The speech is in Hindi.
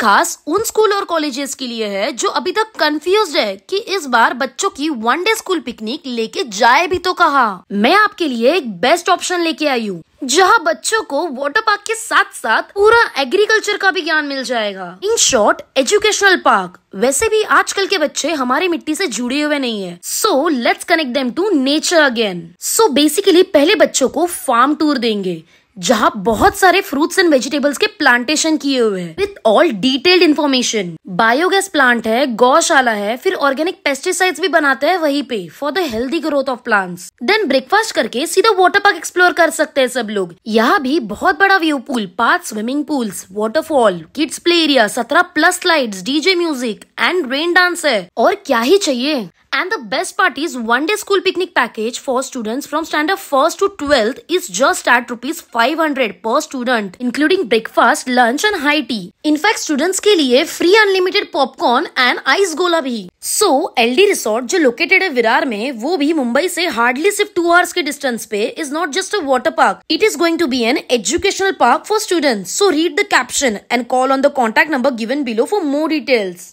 खास उन स्कूल और कॉलेजेस के लिए है जो अभी तक कंफ्यूज है कि इस बार बच्चों की वन डे स्कूल पिकनिक लेके जाए भी तो कहा मैं आपके लिए एक बेस्ट ऑप्शन लेके आई हूँ जहाँ बच्चों को वाटर पार्क के साथ साथ पूरा एग्रीकल्चर का भी ज्ञान मिल जाएगा इन शॉर्ट एजुकेशनल पार्क वैसे भी आजकल के बच्चे हमारी मिट्टी से जुड़े हुए नहीं है so let's connect them to nature again so basically पहले बच्चों को फार्म टूर देंगे जहाँ बहुत सारे फ्रूट्स एंड वेजिटेबल्स के प्लांटेशन किए हुए हैं with all detailed information biogas plant है गौशाला है फिर ऑर्गेनिक पेस्टिसाइड्स भी बनाते हैं वहीं पे for the healthy growth of plants then breakfast करके सीधा वाटर पार्क एक्सप्लोर कर सकते हैं सब लोग यहाँ भी बहुत बड़ा view pool park swimming pools waterfall kids play area सत्रह plus light DJ music and rain dance है और क्या ही चाहिए And the best part is one day school picnic package for students from standard first to twelfth is just at rupees 5 500 पर student including breakfast lunch and high tea in fact students के लिए free unlimited popcorn and ice गोला भी सो एल डी रिसोर्ट जो लोकेटेड है विरार में वो भी मुंबई से हार्डली सिर्फ टू आवर्स के डिस्टेंस पे is not just a water park it is going to be an educational park for students so read the caption and call on the contact number given below for more details